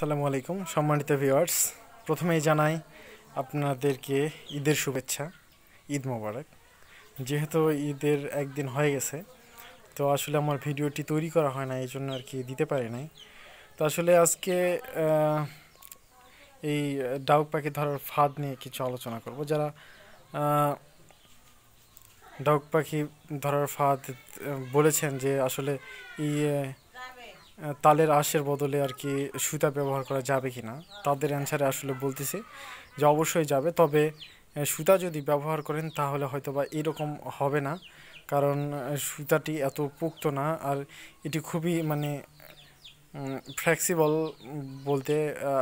সালামু আলাইকুম সম্মানিত ভিউয়ার্স প্রথমেই জানাই আপনাদেরকে ঈদের শুভেচ্ছা ঈদ মোবারক যেহেতু ঈদের একদিন হয়ে গেছে তো আসলে আমার ভিডিওটি তৈরি করা হয় না এই জন্য আর কি দিতে পারি নাই তো আসলে আজকে এই ডাউক পাখি ধরার ফাঁদ নিয়ে কিছু আলোচনা করব যারা ডাউক পাখি ধরার ফাঁদ বলেছেন যে আসলে এই তালের আঁশের বদলে আর কি সুতা ব্যবহার করা যাবে কি না তাদের অ্যান্সারে আসলে বলতেছে যে অবশ্যই যাবে তবে সুতা যদি ব্যবহার করেন তাহলে হয়তো বা এরকম হবে না কারণ সুতাটি এত পোক্ত না আর এটি খুবই মানে ফ্লেক্সিবল বলতে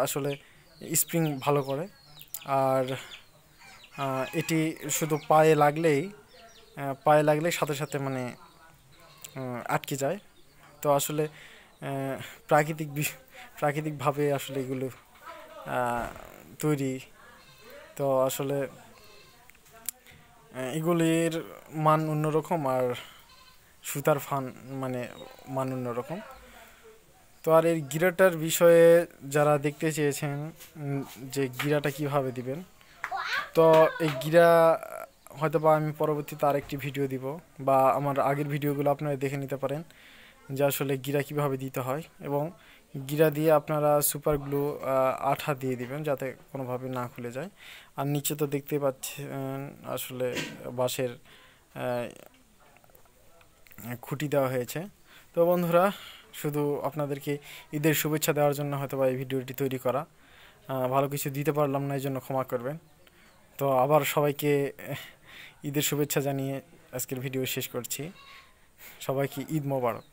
আসলে স্প্রিং ভালো করে আর এটি শুধু পায়ে লাগলেই পায়ে লাগলেই সাথে সাথে মানে আটকে যায় তো আসলে প্রাকৃতিক প্রাকৃতিকভাবে আসলে এগুলো তৈরি তো আসলে এগুলির মান অন্যরকম আর সুতার ফান মানে মান অন্যরকম তো আর এর গিরাটার বিষয়ে যারা দেখতে চেয়েছেন যে গিরাটা কিভাবে দিবেন তো এই গিরা হয়তো বা আমি পরবর্তীতে আরেকটি ভিডিও দিব বা আমার আগের ভিডিওগুলো আপনারা দেখে নিতে পারেন যে আসলে গিরা কীভাবে দিতে হয় এবং গিরা দিয়ে আপনারা সুপার গ্লু আঠা দিয়ে দিবেন যাতে কোনোভাবে না খুলে যায় আর নিচে তো দেখতে পাচ্ছেন আসলে বাঁশের খুঁটি দেওয়া হয়েছে তো বন্ধুরা শুধু আপনাদেরকে ঈদের শুভেচ্ছা দেওয়ার জন্য হয়তো বা এই ভিডিওটি তৈরি করা ভালো কিছু দিতে পারলাম না এই জন্য ক্ষমা করবেন তো আবার সবাইকে ঈদের শুভেচ্ছা জানিয়ে আজকের ভিডিও শেষ করছি সবাইকে ঈদ মোবারক